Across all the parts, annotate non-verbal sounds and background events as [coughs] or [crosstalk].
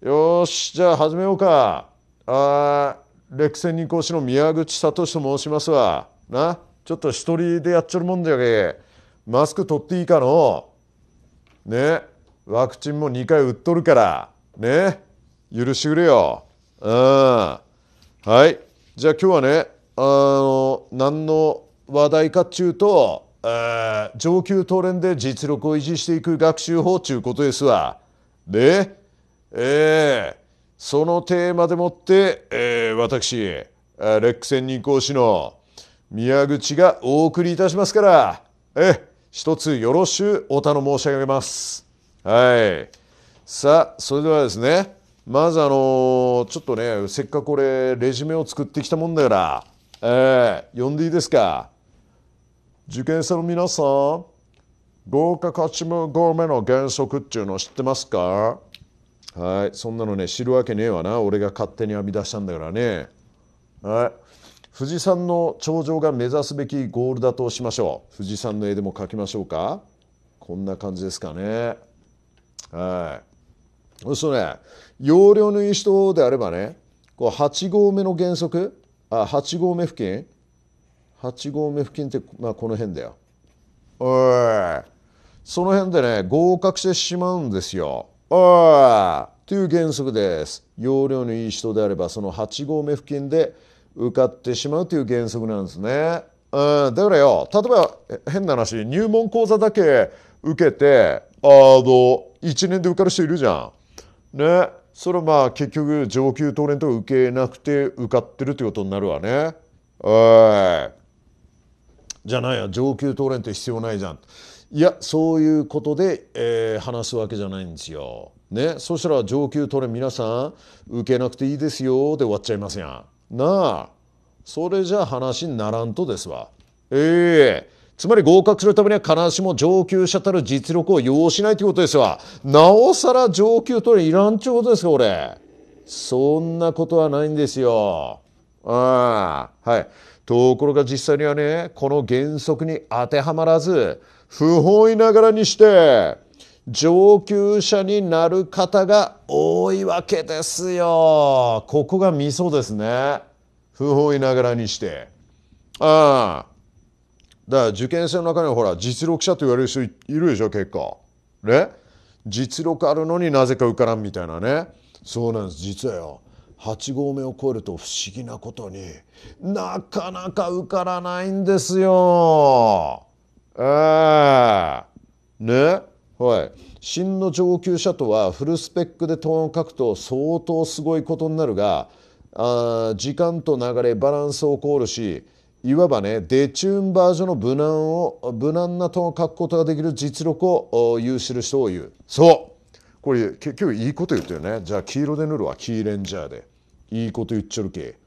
よしじゃあ始めようかあ歴戦に講師の宮口聡と申しますわなちょっと一人でやっちょるもんじゃけマスク取っていいかのねワクチンも2回打っとるからね許してくれようんはいじゃあ今日はねあの何の話題かっちゅうと上級トレンで実力を維持していく学習法っちゅうことですわでえー、そのテーマでもって、えー、私、レック専任講師の宮口がお送りいたしますから、えー、一つよろしゅうお頼申し上げます。はい。さあ、それではですね、まずあのちょっとね、せっかくこれ、レジュメを作ってきたもんだから、えー、呼んでいいですか。受験生の皆さん、合格8 5 5目の原則っていうのを知ってますかはいそんなのね知るわけねえわな俺が勝手に編み出したんだからねはい富士山の頂上が目指すべきゴールだとしましょう富士山の絵でも描きましょうかこんな感じですかねはいそうするとね要領のいい人であればねこう8合目の原則あ8合目付近8合目付近って、まあ、この辺だよおいその辺でね合格してしまうんですよ or という原則です。容量のいい人であればその8合目付近で受かってしまうという原則なんですね。うん、だからよ、例えば変な話、入門講座だけ受けて、あの、1年で受かる人いるじゃん。ね。それはまあ結局上級トレントを受けなくて受かってるということになるわね。い。じゃないや、上級トレント必要ないじゃん。いやそういうことで、えー、話すわけじゃないんですよ。ね、そしたら上級トレ皆さん受けなくていいですよで終わっちゃいますやん。なあそれじゃ話にならんとですわ。ええー、つまり合格するためには必ずしも上級者たる実力を要しないということですわ。なおさら上級トレいらんちゅうことですか俺。そんなことはないんですよ。ああはい。ところが実際にはねこの原則に当てはまらず不本意ながらにして上級者になる方が多いわけですよ。ここがミソですね。不本意ながらにして。ああ。だから受験生の中にはほら実力者と言われる人いるでしょ結構。ね実力あるのになぜか受からんみたいなね。そうなんです実はよ。8合目を超えると不思議なことになかなか受からないんですよ。ああねはい真の上級者とはフルスペックでトーンを書くと相当すごいことになるがあ時間と流れバランスを考慮しいわばねデチューンバージョンの無難を無難なトーンを書くことができる実力を有する人を言うそうこれ結局いいこと言ってるねじゃあ黄色で塗るわ黄レンジャーでいいこと言っちゃるけ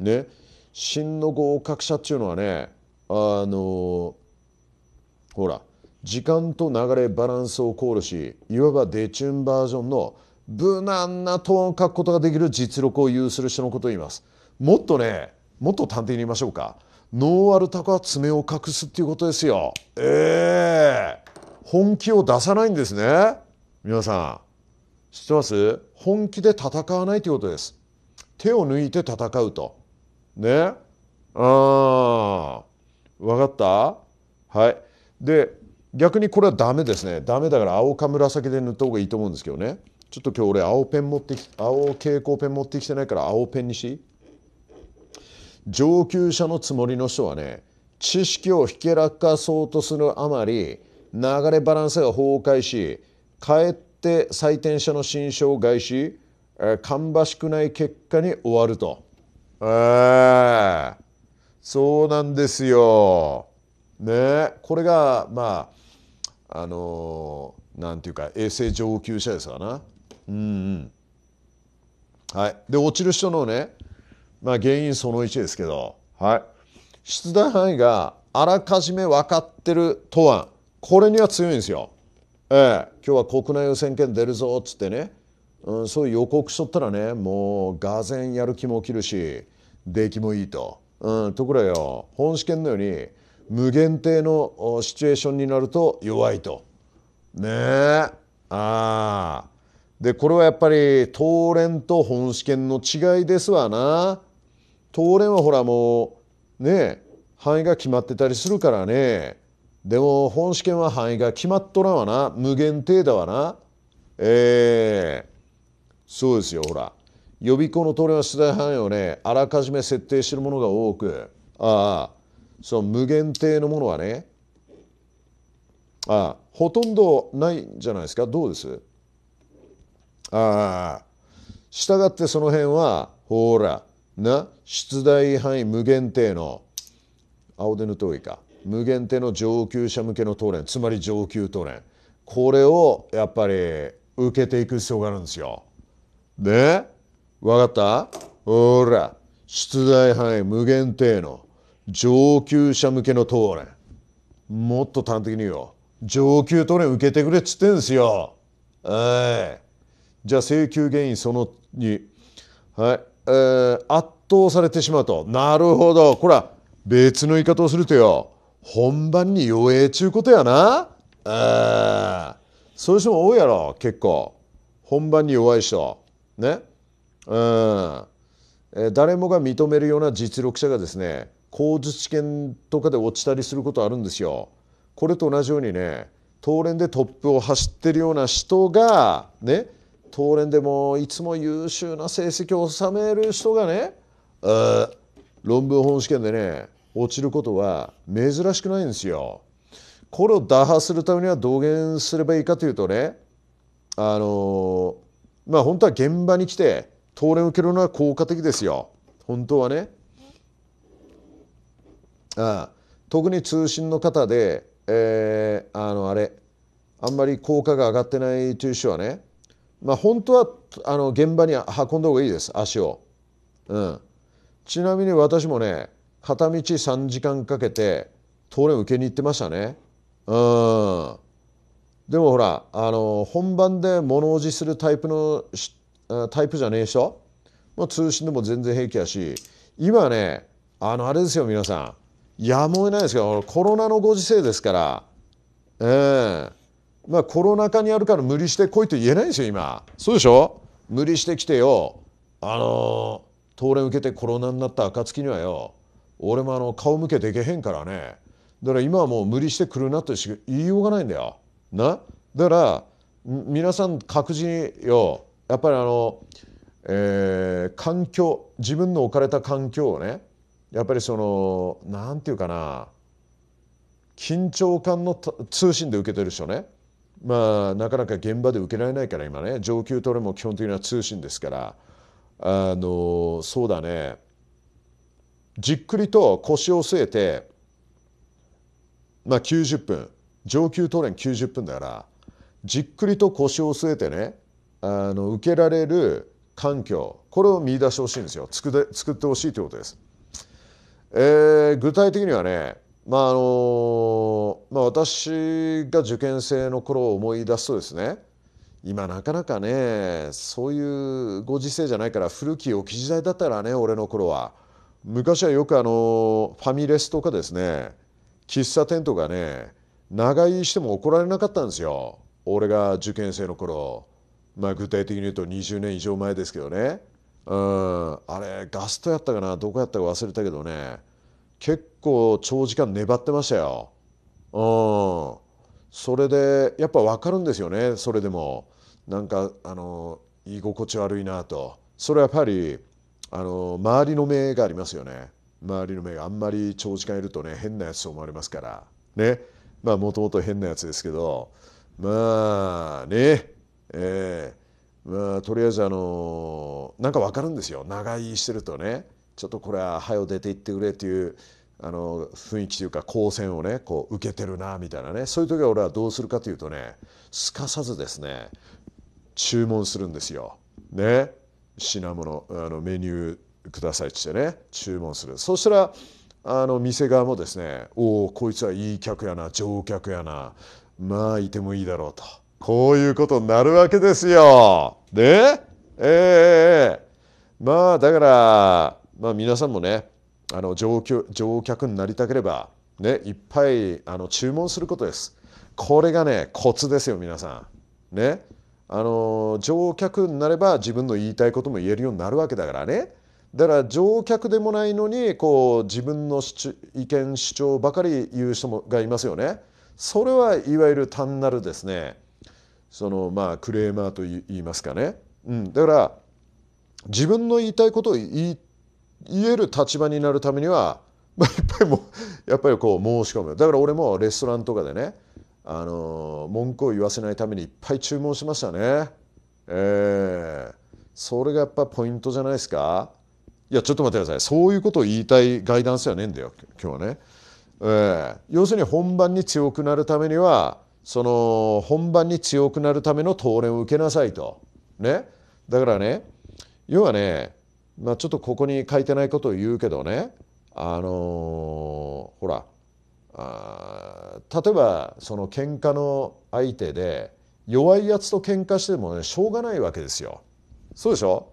ね真の合格者っていうのはねあのーほら時間と流れバランスを考慮しいわばデチューンバージョンの無難なトーンを書くことができる実力を有する人のことを言いますもっとねもっと探偵に言いましょうかノーアルタコは爪を隠すっていうことですよええー、本気を出さないんですね皆さん知ってます本気で戦わないということです手を抜いて戦うとねああ分かったはいで逆にこれはダメですねダメだから青か紫で塗った方がいいと思うんですけどねちょっと今日俺青ペン持ってき青蛍光ペン持ってきてないから青ペンにし上級者のつもりの人はね知識をひけらかそうとするあまり流れバランスが崩壊しかえって採点者の心象を害し芳しくない結果に終わると。えそうなんですよ。ね、これがまああのなんていうか衛生上級者ですわな。うんうんはい、で落ちる人のね、まあ、原因その1ですけど、はい、出題範囲があらかじめ分かってる答案これには強いんですよ。ええ、今日は国内予選権出るぞっつってね、うん、そういう予告しとったらねもうがぜんやる気も起きるし出来もいいと。うん、ところよ本試験のように無限定のシチュエーションになると弱いと。ねえ。ああ。でこれはやっぱり当連と本試験の違いですわな。当連はほらもうねえ範囲が決まってたりするからね。でも本試験は範囲が決まっとらんわな。無限定だわな。ええー、そうですよほら。予備校の当連は出題範囲をねあらかじめ設定してるものが多く。ああその無限定のものはねあほとんどないんじゃないですかどうですああしたがってその辺はほらな出題範囲無限定の青手の通りか無限定の上級者向けの答練つまり上級答練これをやっぱり受けていく必要があるんですよ。ね分かったほら出題範囲無限定の上級者向けの党ね、もっと端的に言うよ。上級トね、受けてくれっつってんすよ。ええじゃあ請求原因その2。はい。えー、圧倒されてしまうと。なるほど。これは別の言い方をするとよ。本番に弱えちゅうことやな。ええー、そういう人も多いやろ、結構。本番に弱い人。ね。うん。えー、誰もが認めるような実力者がですね、高津圏とかで落ちたりすることあるんですよ。これと同じようにね東連でトップを走ってるような人がね東連でもいつも優秀な成績を収める人がね論文本試験でね落ちることは珍しくないんですよ。これを打破するためにはどうすればいいかというとねあのまあ本当は現場に来て東連を受けるのは効果的ですよ。本当はねあ特に通信の方で、えー、あのあれあんまり効果が上がってないという人はね、まあ、本当はあの現場に運んだ方がいいです足を、うん、ちなみに私もね片道3時間かけて東連受けに行ってましたねうんでもほらあの本番で物おじするタイプのタイプじゃねえ人、まあ、通信でも全然平気やし今ねあのあれですよ皆さんやむを得ないですけどコロナのご時世ですから、えーまあ、コロナ禍にあるから無理して来いと言えないですよ今そうでしょ無理して来てよあの東連受けてコロナになった暁にはよ俺もあの顔向けでけへんからねだから今はもう無理してくるなとしか言いようがないんだよ。なだから皆さん各自よやっぱりあの、えー、環境自分の置かれた環境をねやっぱりそのんていうかな緊張感の通信で受けてる人ねまあなかなか現場で受けられないから今ね上級トレも基本的には通信ですからあのそうだねじっくりと腰を据えてまあ90分上級トレン90分だからじっくりと腰を据えてねあの受けられる環境これを見出してほしいんですよ作って作ってほしいということです。えー、具体的にはね、まああのまあ、私が受験生の頃を思い出すとですね今なかなかねそういうご時世じゃないから古き良き時代だったらね俺の頃は昔はよくあのファミレスとかですね喫茶店とかね長居しても怒られなかったんですよ俺が受験生の頃まあ具体的に言うと20年以上前ですけどね。うんあれガストやったかなどこやったか忘れたけどね結構長時間粘ってましたよ。うんそれでやっぱ分かるんですよねそれでもなんかあの居心地悪いなとそれはやっぱりあの周りの目がありますよね周りの目があんまり長時間いるとね変なやつと思われますからねまあもともと変なやつですけどまあねえー、まあ、とりあえずあのなんか分かるんですよ長居してるとねちょっとこれは早出ていってくれっていうあの雰囲気というか光線をねこう受けてるなみたいなねそういう時は俺はどうするかというとねすかさずですね注文するんですよ。ね品物あのメニューくださいってね注文するそしたらあの店側もですね「おおこいつはいい客やな乗客やなまあいてもいいだろう」と。こういうことになるわけですよ。ねえー、まあだから、まあ、皆さんもねあの乗乗客になりたければ、ね、いっぱいあの注文することです。これがねコツですよ皆さん。ねあの乗客になれば自分の言いたいことも言えるようになるわけだからね。だから乗客でもないのにこう自分の意見主張ばかり言う人もがいますよね。それはいわゆる単なるですねそのまあクレーマーと言いますかね、うん、だから自分の言いたいことを言える立場になるためには、まあ、いっぱいもやっぱりこう申し込むだから俺もレストランとかでねあの文句を言わせないためにいっぱい注文しましたね。えー、それがやっぱポイントじゃないですか。いやちょっと待ってくださいそういうことを言いたいガイダンスはねえんだよ今日はね。えー、要するに本番に強くなるためにはその本番に強くなるための討練を受けなさいと。ね、だからね要はね、まあ、ちょっとここに書いてないことを言うけどねあのー、ほらあ例えばその喧嘩の相手で弱いやつと喧嘩してもねしょうがないわけですよ。そうでしょ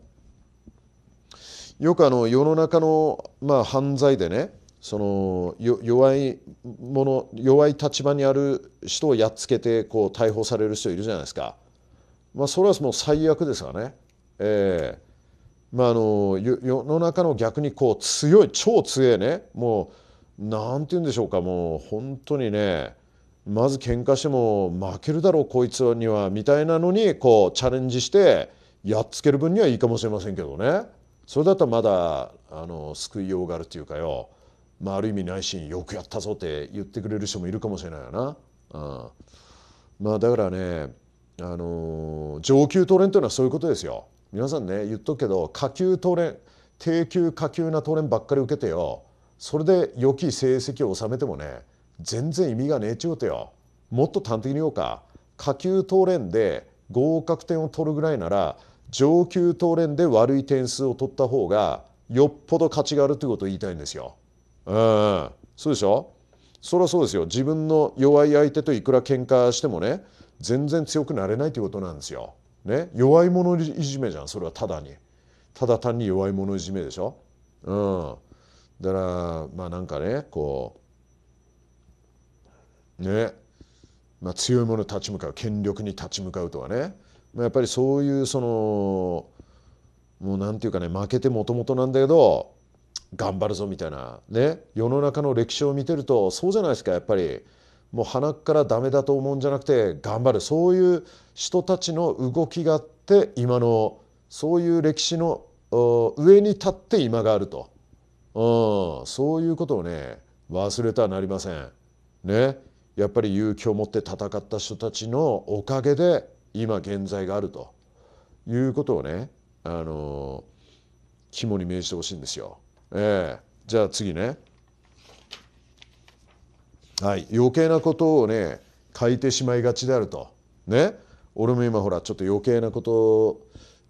よくあの世の中の、まあ、犯罪でねその弱いもの弱い立場にある人をやっつけてこう逮捕される人いるじゃないですか、まあ、それはもう最悪ですがね、えーまあ、あの世の中の逆にこう強い超強いねもうなんて言うんでしょうかもう本当にねまず喧嘩しても負けるだろうこいつにはみたいなのにこうチャレンジしてやっつける分にはいいかもしれませんけどねそれだったらまだあの救いようがあるっていうかよまあ、ある意味内心よくやったぞって言ってくれる人もいるかもしれないよな。あまあ、だからね、あのー、上級トレンというのはそういうことですよ。皆さんね言っとくけど下級トレン低級下級なトレンばっかり受けてよそれで良き成績を収めてもね全然意味がねえちゅうてよもっと端的に言おうか下級トレンで合格点を取るぐらいなら上級トレンで悪い点数を取った方がよっぽど価値があるということを言いたいんですよ。うんそうでしょそりゃそうですよ自分の弱い相手といくら喧嘩してもね全然強くなれないということなんですよ。ね、弱い者いじめじゃんそれはただにただ単に弱い者いじめでしょ。うん、だからまあなんかねこうね、まあ、強い者立ち向かう権力に立ち向かうとはね、まあ、やっぱりそういうそのもうなんていうかね負けてもともとなんだけど頑張るぞみたいなね世の中の歴史を見てるとそうじゃないですかやっぱりもう鼻からダメだと思うんじゃなくて頑張るそういう人たちの動きがあって今のそういう歴史の上に立って今があると、うん、そういうことをね忘れてはなりません。ねやっぱり勇気を持って戦った人たちのおかげで今現在があるということをねあの肝に銘じてほしいんですよ。えー、じゃあ次ねはい余計なことをね書いてしまいがちであるとね俺も今ほらちょっと余計なことを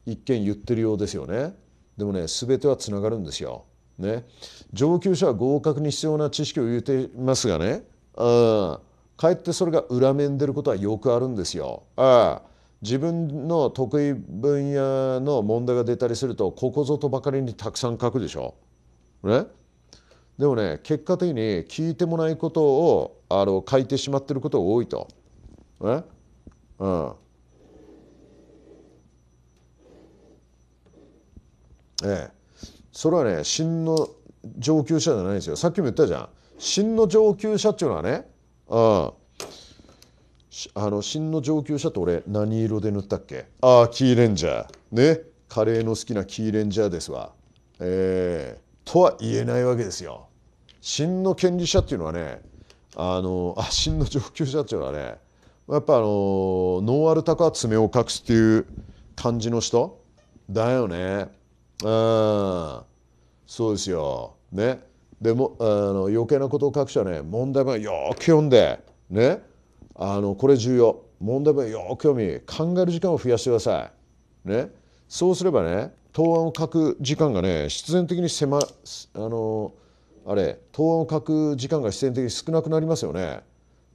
一見言ってるようですよねでもね全てはつながるんですよ。ね、上級者は合格に必要な知識を言うていますがねあかえってそれが裏面出ることはよくあるんですよ。あ自分の得意分野の問題が出たりするとここぞとばかりにたくさん書くでしょ。ね、でもね結果的に聞いてもないことをあの書いてしまってることが多いと。ねうん、ええ、それはね真の上級者じゃないんですよさっきも言ったじゃん真の上級者っていうのはね、うん、あの真の上級者って俺何色で塗ったっけああキーレンジャーねカレーの好きなキーレンジャーですわええとは言えないわけですよ。真の権利者っていうのはねあのあ真の上級者っていうのはねやっぱあのノーアルタカ爪を隠すっていう感じの人だよね。うんそうですよ。ね。でもあの余計なことを書く人はね問題文よく読んでねあのこれ重要問題文よく読み考える時間を増やしてください。ね。そうすればね答案を書く時間がね必然的に狭あのあれ答案を書く時間が必然的に少なくなりますよね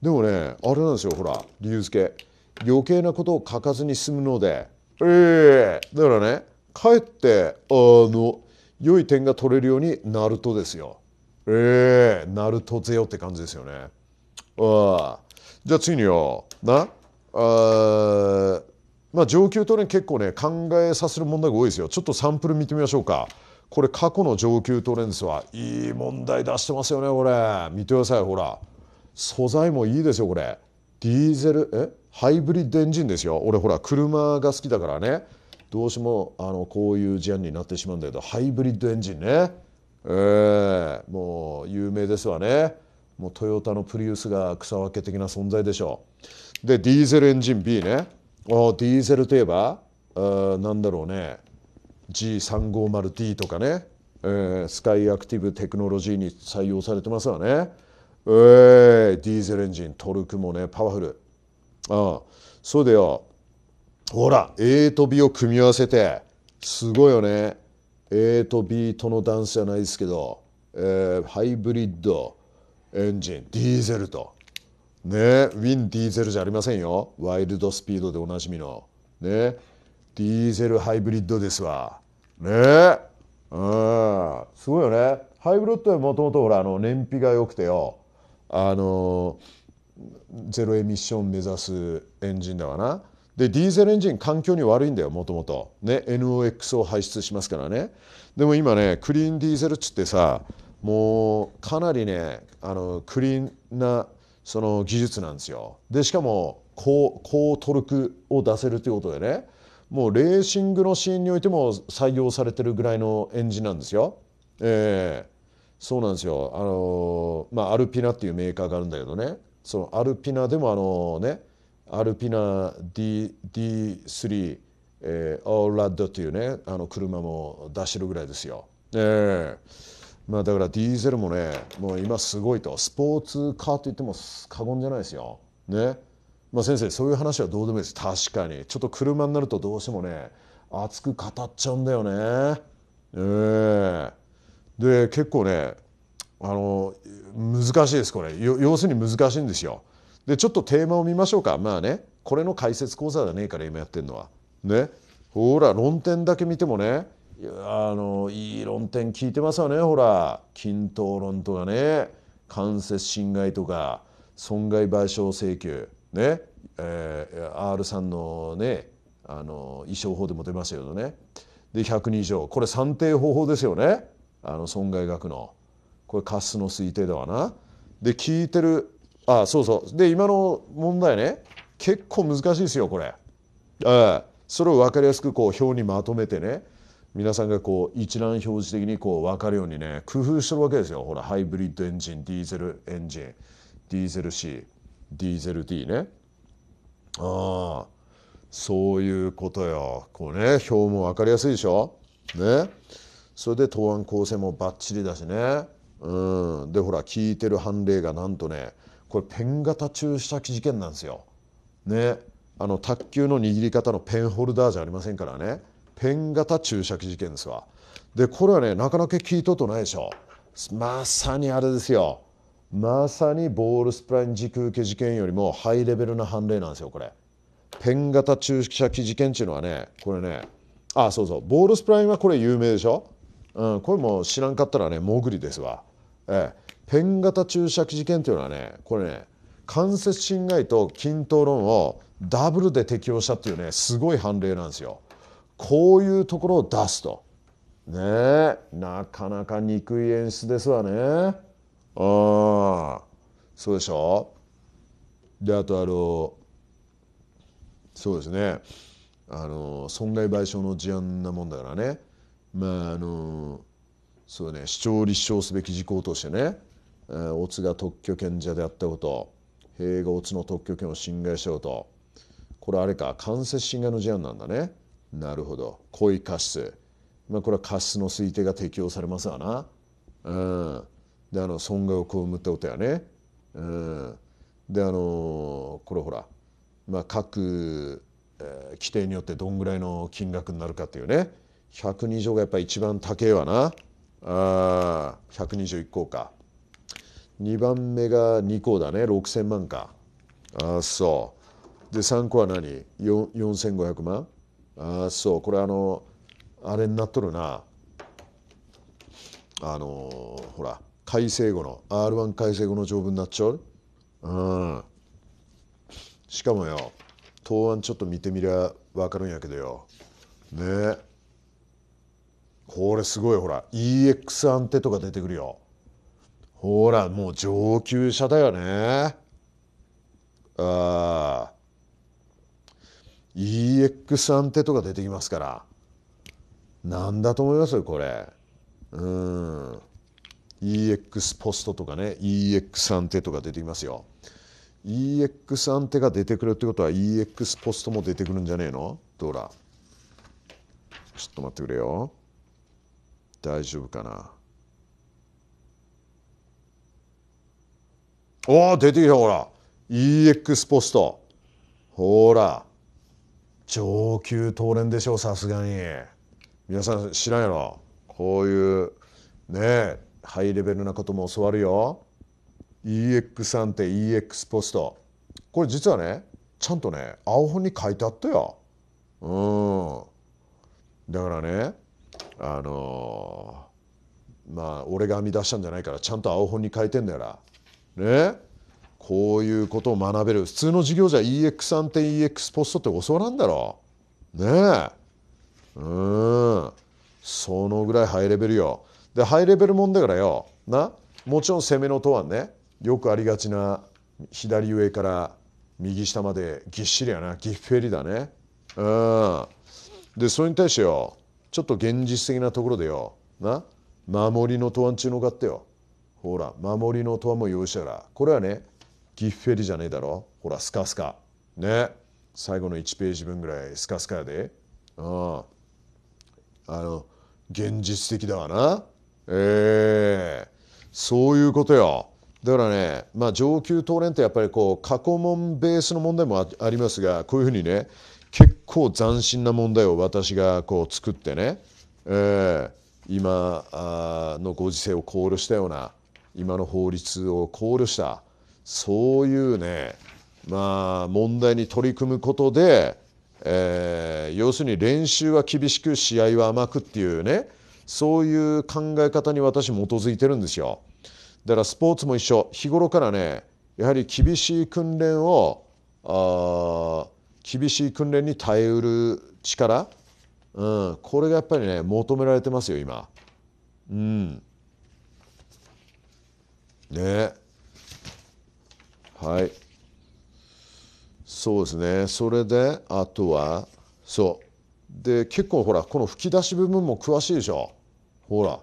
でもねあれなんですよほら理由付け余計なことを書かずに済むのでええー、だからねかえってあの良い点が取れるようになるとですよええー、なるとぜよって感じですよねああじゃあ次によなあまあ、上級トとン、結構ね考えさせる問題が多いですよちょっとサンプル見てみましょうかこれ過去の上級トレンスはいい問題出してますよねこれ見てくださいほら素材もいいですよこれディーゼルえハイブリッドエンジンですよ俺ほら車が好きだからねどうしてもあのこういう事案になってしまうんだけどハイブリッドエンジンねえー、もう有名ですわねもうトヨタのプリウスが草分け的な存在でしょうでディーゼルエンジン B ねディーゼルといえばあなんだろうね G350D とかね、えー、スカイアクティブテクノロジーに採用されてますわね、えー、ディーゼルエンジントルクもねパワフルあそうだよほら A と B を組み合わせてすごいよね A と B とのダンスじゃないですけど、えー、ハイブリッドエンジンディーゼルとねウィン・ディーゼルじゃありませんよワイルドスピードでおなじみのねディーゼルハイブリッドですわねうんすごいよねハイブリッドはもともとほらあの燃費が良くてよあのゼロエミッション目指すエンジンだわなでディーゼルエンジン環境に悪いんだよもともとね NOx を排出しますからねでも今ねクリーンディーゼルっつってさもうかなりねあのクリーンなその技術なんですよ。でしかも高高トルクを出せるということでねもうレーシングのシーンにおいても採用されてるぐらいのエンジンなんですよ。えー、そうなんですよ、あのまあ、アルピナっていうメーカーがあるんだけどねそのアルピナでもあのねアルピナ D D3 えー、オーラッドというねあの車も出してるぐらいですよ。えー、まあ、だからディーゼルもねもう今すごいとスポーツカーといっても過言じゃないですよ。ねまあ、先生そういう話はどうでもいいです確かにちょっと車になるとどうしてもね熱く語っちゃうんだよね。えー、で結構ねあの難しいですこれ要するに難しいんですよ。でちょっとテーマを見ましょうかまあねこれの解説講座じゃねえから今やってるのは。ねほら論点だけ見てもねあのいい論点聞いてますよねほら均等論とかね間接侵害とか損害賠償請求ね、えー、R さんのねあの衣装法でも出ましたけどねで102条これ算定方法ですよねあの損害額のこれ過失の推定だわな。で聞いてるあそうそうで今の問題ね結構難しいですよこれ。えー、それを分かりやすくこう表にまとめてね皆さんがこう一覧表示的にこう分かるようにね工夫してるわけですよほらハイブリッドエンジンディーゼルエンジンディーゼル C ディーゼル D ねああそういうことよこうね表も分かりやすいでしょねそれで答案構成もバッチリだしねうんでほら聞いてる判例がなんとねこれペン型注射器事件なんですよねあの卓球の握り方のペンホルダーじゃありませんからねペン型注射器事件ですわ。で、これはね、なかなか聞いたことないでしょ。まさにあれですよ。まさにボールスプライン軸受け事件よりもハイレベルな判例なんですよ、これ。ペン型注射器事件っていうのはね、これね、あ、そうそう、ボールスプラインはこれ有名でしょ。うん、これも知らんかったらね、潜りですわ。ええ、ペン型注射器事件というのはね、これね、関節侵害と均等論をダブルで適用したっていうね、すごい判例なんですよ。こういうところを出すと。ねなかなか憎い演出ですわね。ああそうでしょであとあのそうですねあの損害賠償の事案なもんだからねまああのそうね主張立証すべき事項としてねオツが特許権者であったこと塀がオツの特許権を侵害したことこれあれか間接侵害の事案なんだね。なるほど故意過失、まあ、これは過失の推定が適用されますわな、うん、であの損害を被ったことやね、うん、であのこれほら、まあ、各、えー、規定によってどんぐらいの金額になるかっていうね120がやっぱ一番高えわなあ121項か2番目が2項だね6,000万かあそうで3個は何4500万ああそうこれあのあれになっとるなあのー、ほら改正後の R1 改正後の条文になっちゃううんしかもよ答案ちょっと見てみりゃ分かるんやけどよねこれすごいほら EX アンテとか出てくるよほらもう上級者だよねああ EX アンテとか出てきますからなんだと思いますよこれうん EX ポストとかね EX アンテとか出てきますよ EX アンテが出てくるってことは EX ポストも出てくるんじゃねえのどうだちょっと待ってくれよ大丈夫かなおお出てきたほら EX ポストほら上級トレでしょうさすがに皆さん知らんやろこういうねハイレベルなことも教わるよ EX 安定 EX ポストこれ実はねちゃんとね青本に書いてあったようんだからねあのー、まあ俺が編み出したんじゃないからちゃんと青本に書いてんだよなねこういうことを学べる普通の授業じゃ EX 案点 EX ポストって教わらんだろうねえうんそのぐらいハイレベルよでハイレベルもんだからよなもちろん攻めのとはねよくありがちな左上から右下までぎっしりやなぎっぺりだねうんでそれに対してよちょっと現実的なところでよな守りの答案中のがってよほら守りの答案も用意したからこれはねギフェリじゃねえだろほらスカスカね最後の1ページ分ぐらいスカスカやでうんあの現実的だわなええー、そういうことよだからね、まあ、上級党連ってやっぱりこう過去問ベースの問題もありますがこういうふうにね結構斬新な問題を私がこう作ってね、えー、今のご時世を考慮したような今の法律を考慮したそういうねまあ問題に取り組むことで、えー、要するに練習は厳しく試合は甘くっていうねそういう考え方に私基づいてるんですよ。だからスポーツも一緒日頃からねやはり厳しい訓練をあ厳しい訓練に耐えうる力、うん、これがやっぱりね求められてますよ今。うん、ねはいそうですねそれであとはそうで結構ほらこの吹き出し部分も詳しいでしょほら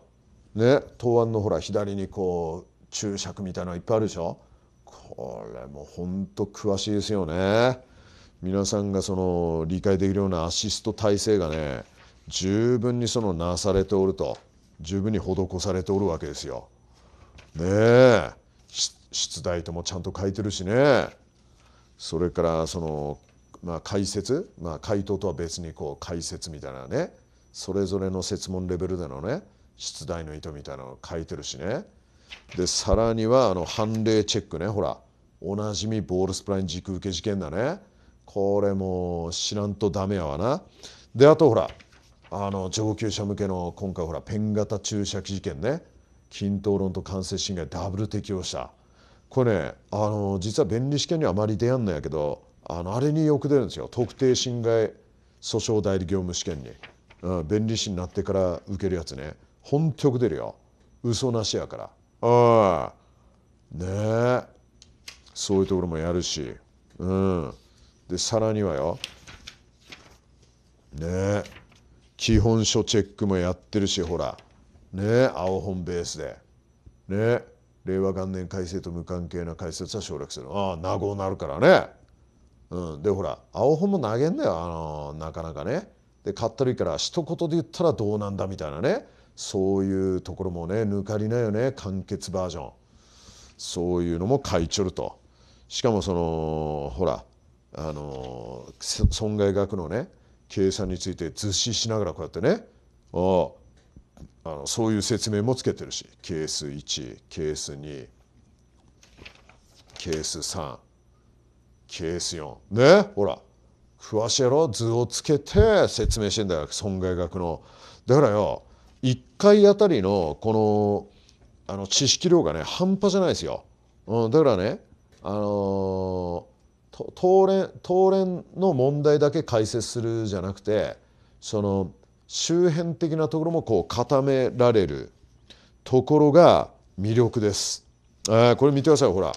ね答案のほら左にこう注釈みたいのいっぱいあるでしょこれもほんと詳しいですよね皆さんがその理解できるようなアシスト体制がね十分にそのなされておると十分に施されておるわけですよねえ出題ともちゃんと書いてるしねそれからその、まあ、解説、まあ、回答とは別にこう解説みたいなねそれぞれの設問レベルでのね出題の意図みたいなのを書いてるしねでさらにはあの判例チェックねほらおなじみボールスプライン軸受け事件だねこれも知らんとダメやわなであとほらあの上級者向けの今回ほらペン型注射器事件ね均等論と間接侵害ダブル適用したこれねあの実は弁理試験にはあまり出やんないやけどあのあれによく出るんですよ特定侵害訴訟代理業務試験に、うん、弁理士になってから受けるやつね本局よく出るよ嘘なしやからああねえそういうところもやるしうんでさらにはよねえ基本書チェックもやってるしほらねえ青本ベースでねえ令和元年改正と無関係な解説は省略するああ名護なるからね、うん、でほら青本も投げんだよ、あのー、なかなかねでかったるいから一言で言ったらどうなんだみたいなねそういうところもね抜かりないよね簡潔バージョンそういうのも書いちょるとしかもそのほらあのー、損害額のね計算について図示しながらこうやってねあああのそういう説明もつけてるしケース1ケース2ケース3ケース4ねほら詳しいやろ図をつけて説明してんだよ損害額のだからよ1回あたりのこのあの知識量がね半端じゃないですよ、うん、だからねあのー、東連東連の問題だけ解説するじゃなくてその周辺的なところもこう固められるところが魅力です。えー、これ見てくださいほら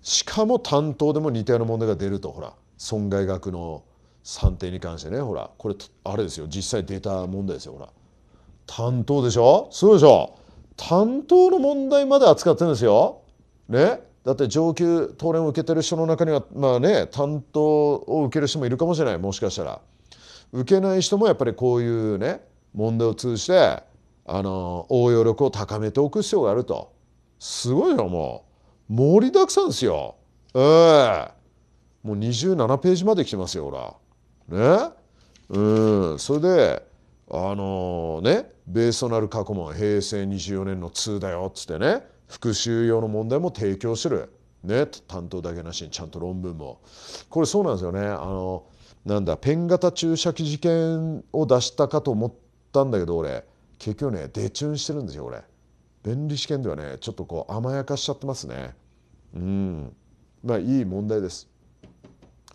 しかも担当でも似たような問題が出るとほら損害額の算定に関してねほらこれあれですよ実際データ問題ですよほら担当でしょそうでしょ担当の問題まで扱ってるんですよ。ねだって上級当連を受けてる人の中にはまあね担当を受ける人もいるかもしれないもしかしたら。受けない人もやっぱりこういうね問題を通じてあの応用力を高めておく必要があるとすごいよもう盛りだくさんですよええー、もう27ページまで来てますよほらねうんそれであのー、ねベースとなる過去問平成24年の2だよっつってね復習用の問題も提供してるね担当だけなしにちゃんと論文もこれそうなんですよねあのーなんだペン型注射器事件を出したかと思ったんだけど俺結局ねデチュンしてるんですよ俺便利試験ではねちょっとこう甘やかしちゃってますねうんまあいい問題です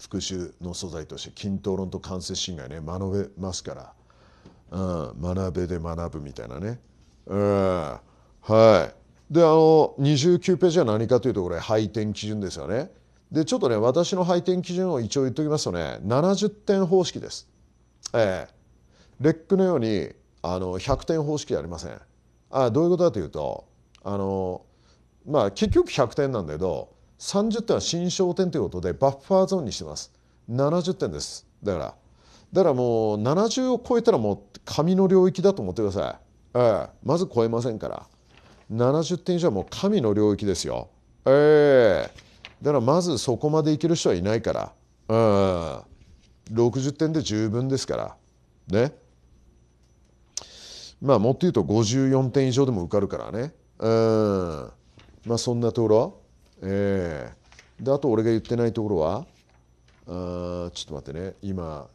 復習の素材として均等論と間接侵害ね学べますから、うん、学べで学ぶみたいなねうんはいであの29ページは何かというとこれ配点基準ですよねでちょっとね私の配点基準を一応言っときますとね70点方式です。えー、レックのようにあの100点方式ありません。あどういうことかというとあのまあ結局100点なんだけど30点は新焦点ということでバッファーゾーンにしてます。70点です。だから。だからもう70を超えたらもう神の領域だと思ってください。えー、まず超えませんから。70点以上はもう神の領域ですよ。ええーだからまずそこまでいける人はいないから、うん、60点で十分ですからねまあもっと言うと54点以上でも受かるからね、うん、まあそんなところ、えー、であと俺が言ってないところはあちょっと待ってね今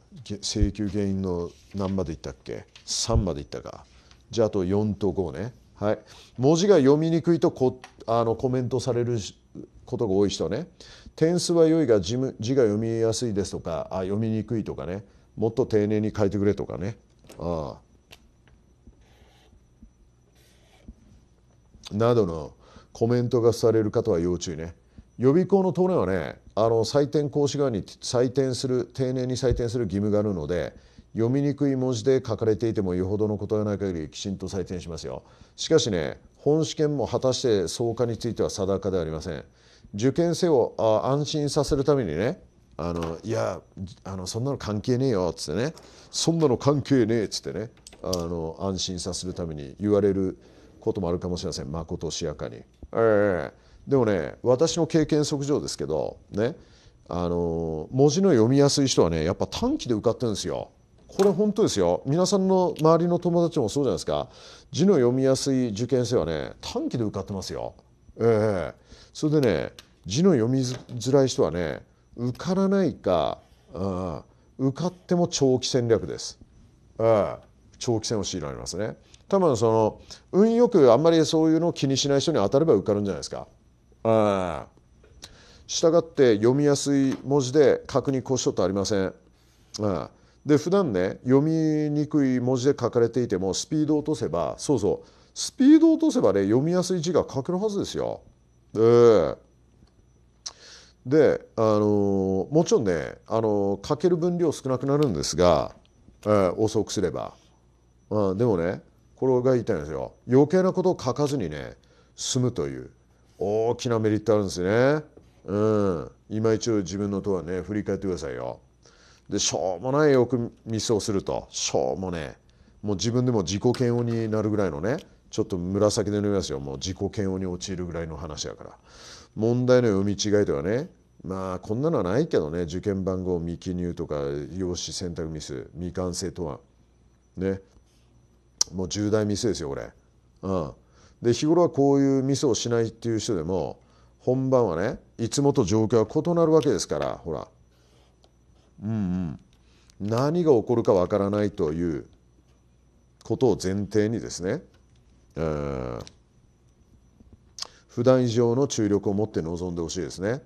請求原因の何までいったっけ3までいったかじゃああと4と5ねはい文字が読みにくいとこあのコメントされることが多い人ね点数は良いが字が読みやすいですとかあ読みにくいとかねもっと丁寧に書いてくれとかねあなどのコメントがされる方は要注意ね予備校の東年はねあの採点講師側に採点する丁寧に採点する義務があるので読みにくい文字で書かれていてもよほどのことがない限りきちんと採点しますよしかしね本試験も果たして創価については定かではありません。受験生を安心させるためにねあのいやあのそんなの関係ねえよっつってねそんなの関係ねえっつってねあの安心させるために言われることもあるかもしれませんまことしやかに。えー、でもね私の経験則上ですけどねあの文字の読みやすい人はねやっぱ短期で受かってるんですよ。これ本当ですよ皆さんの周りの友達もそうじゃないですか字の読みやすい受験生はね短期で受かってますよ。ええー、それでね字の読みづらい人はね受からないか、うん、受かっても長期戦略です。うん、長期戦を強いられますね。多分その運よくあんまりそういうのを気にしない人に当たれば受かるんじゃないですか。うん、したがって読みやすい文字で確認こうしたことありません。うんで普段ね読みにくい文字で書かれていてもスピード落とせばそうそうスピード落とせばね読みやすい字が書けるはずですよ。であのもちろんね、あの書ける分量少なくなるんですが、えー、遅くすれば、うん、でもねこれが言いたいんですよ余計なことを書かずにね済むという大きなメリットあるんですね。うん、今一度自分のとはね振り返ってくださいよ。でしょうもないよくミスをするとしょうもねもう自分でも自己嫌悪になるぐらいのねちょっと紫で塗りますよもう自己嫌悪に陥るぐらいの話やから問題の読み違いとはねまあこんなのはないけどね受験番号未記入とか用紙選択ミス未完成とはねもう重大ミスですよこれうんで日頃はこういうミスをしないっていう人でも本番はねいつもと状況は異なるわけですからほらうんうん、何が起こるかわからないということを前提にですね、えー、普段以上の注力を持って臨んでほしいですね。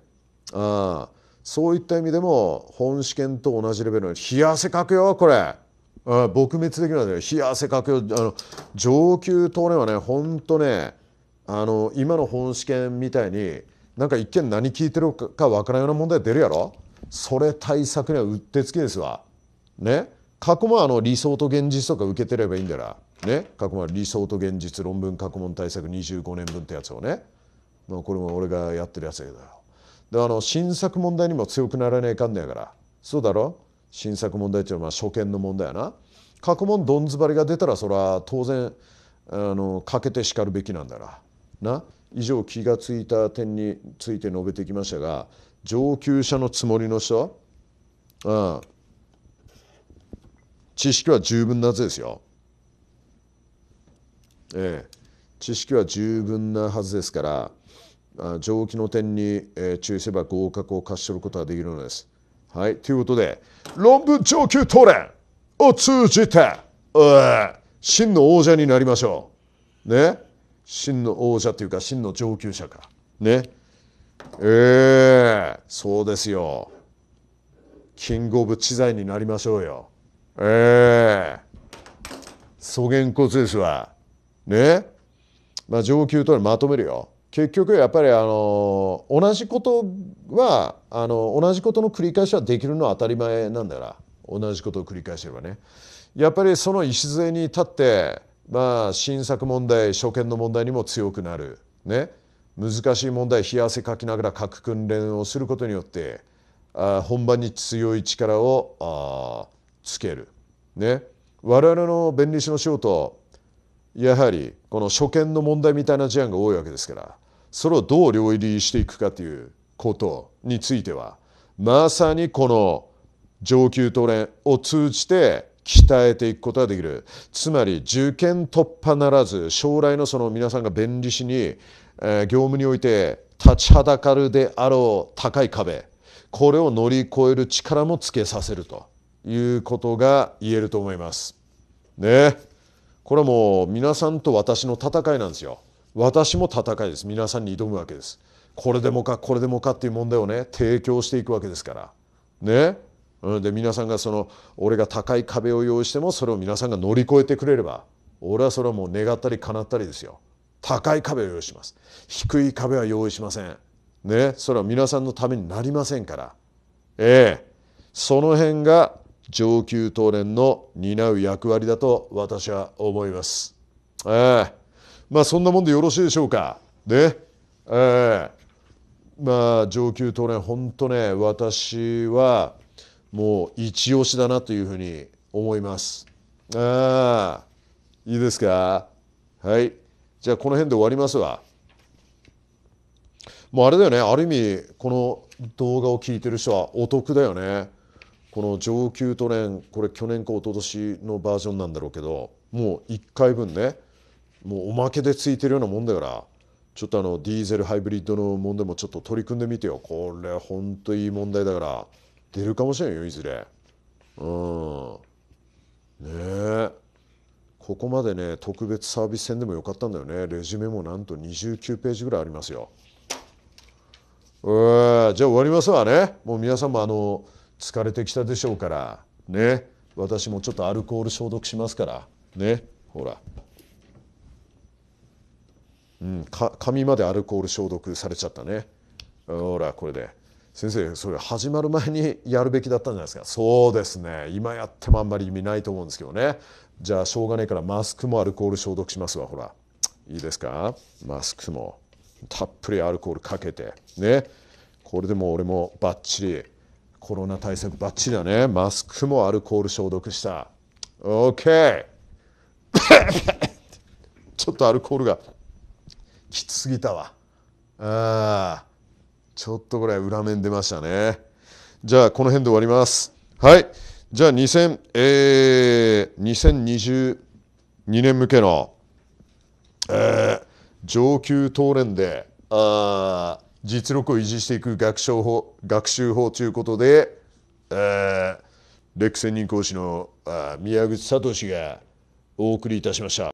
あそういった意味でも本試験と同じレベルの冷や汗かくよこれ。あ撲滅できるので冷や汗かくよあの上級トーはねほんとねあの今の本試験みたいになんか一見何聞いてるか分からんような問題出るやろそれ対策にはうってつけですわ。ね。過去もあの理想と現実とか受けてればいいんだら。ね。過去も理想と現実論文過去問対策25年分ってやつをね。まあ、これも俺がやってるやつだけど。であの新作問題にも強くならねえかんねやから。そうだろ新作問題っていうのはまあ初見の問題やな。過去問どんずばりが出たらそれは当然あの欠けてしかるべきなんだらな以上気が付いた点について述べてきましたが上級者のつもりの人、うん、知識は十分なはずですよ。ええ、知識は十分なはずですから、上記の点に、え注意すれば合格を勝ち取ることができるのです。はい、ということで、論文上級トレンを通じて、真の王者になりましょう。ね。真の王者というか、真の上級者か。ね。ええー、そうですよ。キングオブ知財になりましょうよ。ええー、素原骨ですわ。ね。まあ上級とはまとめるよ。結局やっぱりあの同じことはあの同じことの繰り返しはできるのは当たり前なんだから同じことを繰り返してればねやっぱりその礎に立ってまあ新作問題初見の問題にも強くなるね難しい問題冷や汗かきながら書く訓練をすることによってあ本番に強い力をあつける。ね、我々の弁理士の仕事やはりこの初見の問題みたいな事案が多いわけですからそれをどう両立していくかということについてはまさにこの上級トレを通じて鍛えていくことができるつまり受験突破ならず将来のその皆さんが弁理士にえ業務において立ちはだかるであろう高い壁これを乗り越える力もつけさせるということが言えると思います。ねこれはもう皆さんと私の戦いなんですよ。私も戦いです皆さんに挑むわけですこれでもかこれでもかっていう問題をね提供していくわけですからねで皆さんがその俺が高い壁を用意してもそれを皆さんが乗り越えてくれれば俺はそれはもう願ったり叶ったりですよ高い壁を用意します低い壁は用意しませんねそれは皆さんのためになりませんからええその辺が上級党連の担う役割だと私は思いますええまあそんなもんでよろしいでしょうかねええまあ上級党連本当ね私はもう一押しだなというふうに思いますああいいですかはいじゃあこの辺で終わりますわ。もうあれだよねある意味この動画を聞いてる人はお得だよね。この上級トレンこれ去年か一昨年のバージョンなんだろうけどもう1回分ねもうおまけでついてるようなもんだからちょっとあのディーゼルハイブリッドの問題もちょっと取り組んでみてよこれほんといい問題だから出るかもしれんよいずれうんねえここまでね特別サービス戦でもよかったんだよねレジュメもなんと29ページぐらいありますよ。えじゃあ終わりますわねもう皆さんもあの疲れてきたでしょうからね私もちょっとアルコール消毒しますからねほら、うん、か紙までアルコール消毒されちゃったねほらこれで。先生それ始まる前にやるべきだったんじゃないですかそうですね今やってもあんまり意味ないと思うんですけどねじゃあしょうがねえからマスクもアルコール消毒しますわほらいいですかマスクもたっぷりアルコールかけてねこれでも俺もバッチリコロナ対策バッチリだねマスクもアルコール消毒した OK [coughs] ちょっとアルコールがきつすぎたわああちょっとこれ裏面出ましたね。じゃあこの辺で終わります。はい。じゃあ2000、えー、2022年向けの、えー、上級討論で、あ実力を維持していく学習法学習法ということで、えー、レック専任講師のあ宮口聡がお送りいたしました。